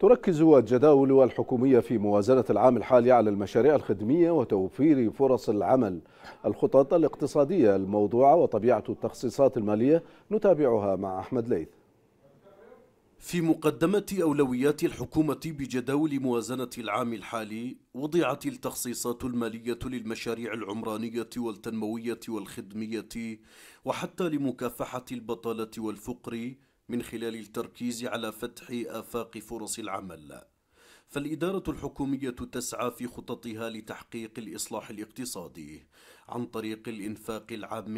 تركز الجداول الحكومية في موازنة العام الحالي على المشاريع الخدمية وتوفير فرص العمل الخطط الاقتصادية الموضوعة وطبيعة التخصيصات المالية نتابعها مع أحمد ليث في مقدمة أولويات الحكومة بجداول موازنة العام الحالي وضعت التخصيصات المالية للمشاريع العمرانية والتنموية والخدمية وحتى لمكافحة البطالة والفقر من خلال التركيز على فتح آفاق فرص العمل فالإدارة الحكومية تسعى في خططها لتحقيق الإصلاح الاقتصادي عن طريق الإنفاق العام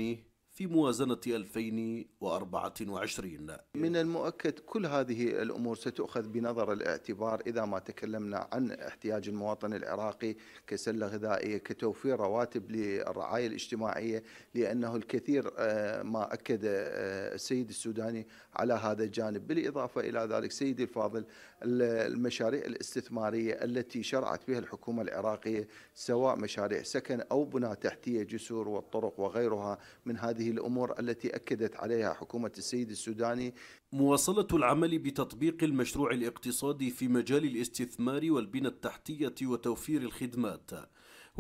في موازنة 2024 من المؤكد كل هذه الأمور ستؤخذ بنظر الاعتبار إذا ما تكلمنا عن احتياج المواطن العراقي كسلة غذائية كتوفير رواتب للرعاية الاجتماعية لأنه الكثير آه، ما أكد آه، السيد السوداني على هذا الجانب بالإضافة إلى ذلك سيدي الفاضل المشاريع الاستثمارية التي شرعت بها الحكومة العراقية سواء مشاريع سكن أو بنى تحتية جسور والطرق وغيرها من هذه الأمور التي أكدت عليها حكومة السيد السوداني مواصلة العمل بتطبيق المشروع الاقتصادي في مجال الاستثمار والبنى التحتية وتوفير الخدمات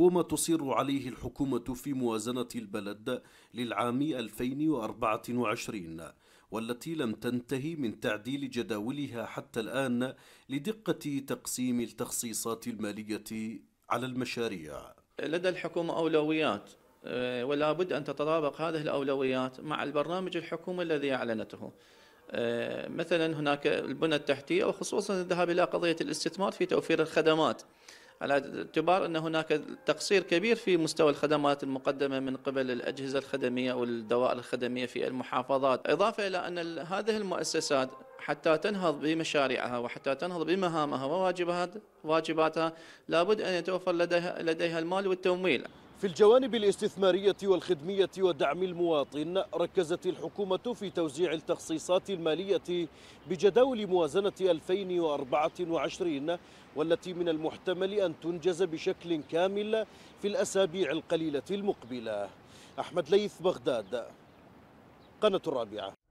هو ما تصر عليه الحكومة في موازنة البلد للعام 2024 والتي لم تنتهي من تعديل جداولها حتى الآن لدقة تقسيم التخصيصات المالية على المشاريع لدى الحكومة أولويات آه، ولا بد أن تتطابق هذه الأولويات مع البرنامج الحكومي الذي أعلنته آه، مثلا هناك البنى التحتية وخصوصا الذهاب إلى قضية الاستثمار في توفير الخدمات على اعتبار أن هناك تقصير كبير في مستوى الخدمات المقدمة من قبل الأجهزة الخدمية أو الدوائر الخدمية في المحافظات إضافة إلى أن هذه المؤسسات حتى تنهض بمشاريعها وحتى تنهض بمهامها وواجباتها واجباتها لابد أن يتوفر لديها, لديها المال والتمويل في الجوانب الاستثمارية والخدمية ودعم المواطن ركزت الحكومة في توزيع التخصيصات المالية بجداول موازنة 2024 والتي من المحتمل أن تنجز بشكل كامل في الأسابيع القليلة المقبلة أحمد ليث بغداد قناة الرابعة